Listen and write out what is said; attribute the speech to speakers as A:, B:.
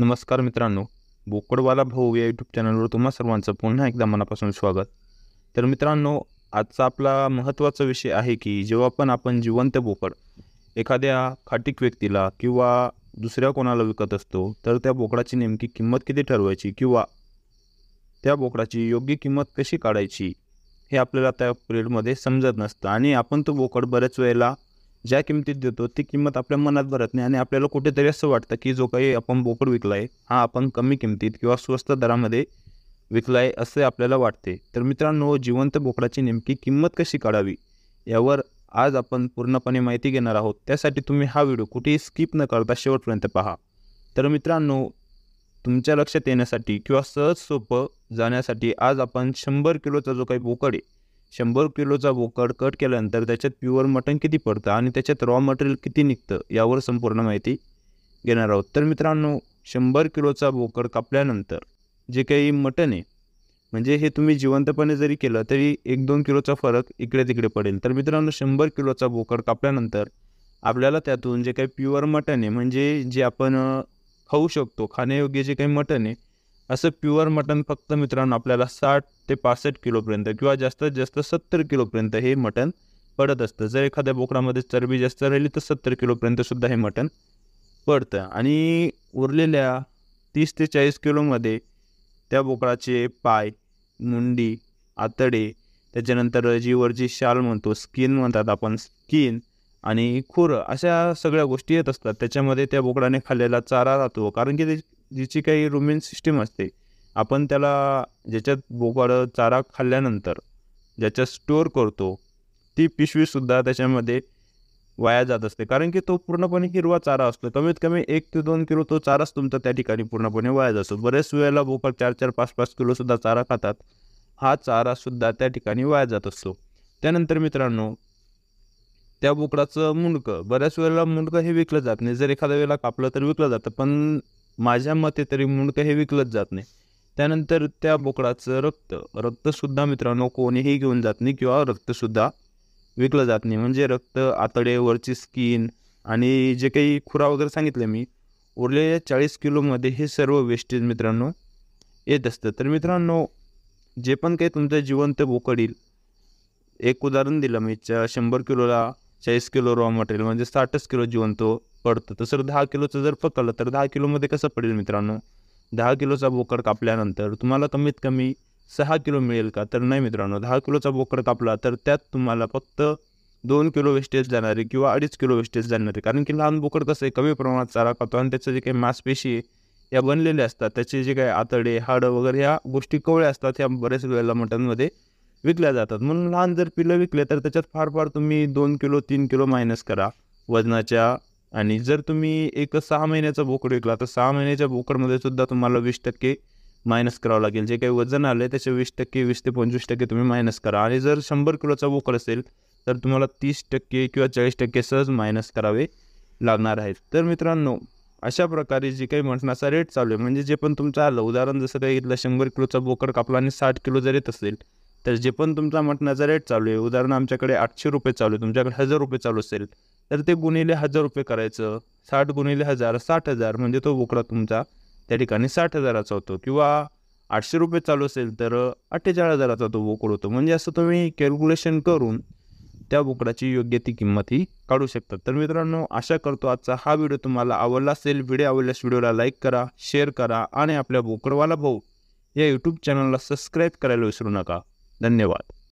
A: नमस्कार मित्रांनो बोकडवाला भाऊ या यूट्यूब चॅनलवर तुम्हा सर्वांचं पुन्हा एकदा मनापासून स्वागत तर मित्रांनो आजचा आपला महत्त्वाचा विषय आहे की जेव्हा पण आपण जिवंत बोकड एखाद्या खाटीक व्यक्तीला किंवा दुसऱ्या कोणाला विकत असतो तर त्या बोकडाची नेमकी किंमत किती ठरवायची किंवा त्या बोकडाची योग्य किंमत कशी काढायची हे आपल्याला त्या पिरियडमध्ये समजत नसतं आणि आपण तो बोकड बऱ्याच वेळेला ज्या किमतीत देतो ती किंमत आपल्या मनात भरत नाही आणि आपल्याला कुठेतरी असं वाटतं की जो काही आपण बोकड विकला आहे हा आपण कमी किमतीत किंवा स्वस्त दरामध्ये विकला आहे असे आपल्याला वाटते तर मित्रांनो जिवंत बोकडाची नेमकी किंमत कशी काढावी यावर आज आपण पूर्णपणे माहिती घेणार आहोत त्यासाठी तुम्ही हा व्हिडिओ कुठेही स्किप न करता शेवटपर्यंत पहा तर मित्रांनो तुमच्या लक्षात येण्यासाठी किंवा सहज सोपं जाण्यासाठी आज आपण शंभर किलोचा जो काही बोकड आहे शंभर किलोचा बोकड कट केल्यानंतर त्याच्यात प्युअर मटण किती पडतं आणि त्याच्यात रॉ मटेरियल किती निघतं यावर संपूर्ण माहिती घेणार आहोत तर मित्रांनो शंभर किलोचा बोकड कापल्यानंतर जे काही मटण आहे म्हणजे हे तुम्ही जिवंतपणे जरी केलं तरी एक दोन किलोचा फरक इकडे तिकडे पडेल तर मित्रांनो शंभर किलोचा बोकड कापल्यानंतर आपल्याला त्यातून जे काही प्युअर मटण आहे म्हणजे जे आपण खाऊ शकतो खाण्यायोग्य जे काही मटण आहे असं प्युअर मटन फक्त मित्रांनो आपल्याला साठ ते पासष्ट किलोपर्यंत किंवा जास्तीत जास्त सत्तर किलोपर्यंत हे मटण पडत असतं जर एखाद्या बोकडामध्ये चरबी जास्त राहिली तर सत्तर सुद्धा हे मटण पडतं आणि उरलेल्या तीस ते चाळीस किलोमध्ये त्या बोकडाचे पाय मुंडी आतडे त्याच्यानंतर जीवरची शाल म्हणतो स्किन म्हणतात आपण स्किन आणि खुरं अशा सगळ्या गोष्टी येत असतात त्याच्यामध्ये त्या बोकडाने खाल्लेला चारा राहतो कारण की ते जिची काही रुमेन सिस्टीम असते आपण त्याला ज्याच्यात बोकाड चारा खाल्ल्यानंतर ज्याच्यात स्टोअर करतो ती पिशवीसुद्धा त्याच्यामध्ये वाया जात असते कारण की तो पूर्णपणे हिरवा चारा असतो कमीत कमी एक ते दोन किलो तो चाराच तुमचा त्या ठिकाणी पूर्णपणे वाया जातो बऱ्याच वेळेला बोकड चार चार पाच पाच किलोसुद्धा चारा खातात हा चारासुद्धा त्या ठिकाणी वाया जात असतो त्यानंतर मित्रांनो त्या बोकडाचं मुंडकं बऱ्याच वेळेला मुंडकं हे विकलं जात नाही जर एखाद्या वेळेला कापलं तर विकलं जातं पण माझ्या मते तरी मुंडकं हे विकलंच जात नाही त्यानंतर त्या बोकडाचं रक्त रक्तसुद्धा मित्रांनो कोणीही घेऊन जात नाही किंवा रक्तसुद्धा विकलं जात नाही म्हणजे रक्त आतडे वरची स्किन आणि जे काही खुरा वगैरे सांगितलं मी उरलेल्या चाळीस किलोमध्ये हे सर्व वेस्टेज मित्रांनो येत असतं तर मित्रांनो जे पण काही तुमचं जिवंत बोकडील एक उदाहरण दिलं मी च शंभर किलोला चाळीस किलो रॉ मटेरियल म्हणजे साठच किलो जिवंत पडतं तसं दहा किलोचं जर पकडलं तर दहा किलोमध्ये कसं पडेल मित्रांनो दहा किलोचा बोकड कापल्यानंतर तुम्हाला कमीत कमी सहा किलो मिळेल का तर नाही मित्रांनो दहा किलोचा बोकड कापला तर त्यात तुम्हाला फक्त दोन किलो वेस्टेज जाणार आहे किंवा अडीच किलो वेस्टेज जाणार आहे कारण की लहान बोकड कसं आहे कमी प्रमाणात चारा खातो आणि त्याचं जे काही मांसपेशी या बनलेले असतात त्याचे जे काही आतडे हाडं वगैरे ह्या गोष्टी कवळ्या असतात ह्या बऱ्याच वेळेला मटणमध्ये विकल्या जातात म्हणून लहान जर पिलं विकले तर त्याच्यात फार फार तुम्ही दोन किलो तीन किलो मायनस करा वजनाच्या आणि जर तुम्ही एक सहा महिन्याचा बोकड विकला तर सहा महिन्याच्या बोकडमध्ये सुद्धा तुम्हाला वीस टक्के मायनस करावं लागेल जे काही वजन आलं त्याचे वीस टक्के वीस ते पंचवीस टक्के तुम्ही मायनस करा आणि जर शंभर किलोचा बोकड असेल तर तुम्हाला तीस टक्के किंवा चाळीस टक्के सहज मायनस करावे लागणार आहेत तर मित्रांनो अशा प्रकारे जे काही मटणाचा रेट चालू आहे म्हणजे जे पण तुमचं आलं उदाहरण जसं काही घेतलं शंभर किलोचा बोकड कापला आणि साठ किलो जर येत असेल तर जे पण तुमचा मटणाचा रेट चालू आहे उदाहरण आमच्याकडे आठशे रुपये चालू आहे तुमच्याकडे हजार रुपये चालू असेल तर ते गुणिले हजार रुपये करायचं साठ गुणिले हजार साठ हजार म्हणजे तो बोकडा तुमचा त्या ठिकाणी साठ हजाराचा होतो किंवा आठशे रुपये चालू असेल तर अठ्ठेचाळीस हजाराचा तो बोकड होतो म्हणजे असं तुम्ही कॅल्क्युलेशन करून त्या बोकडाची योग्य ती किंमत ही काढू शकतात तर मित्रांनो आशा करतो आजचा हा व्हिडिओ तुम्हाला आवडला असेल व्हिडिओ आवडल्यास व्हिडिओला लाईक करा शेअर करा आणि आपल्या बोकडवाला भाऊ या यूट्यूब चॅनलला सबस्क्राईब करायला विसरू नका धन्यवाद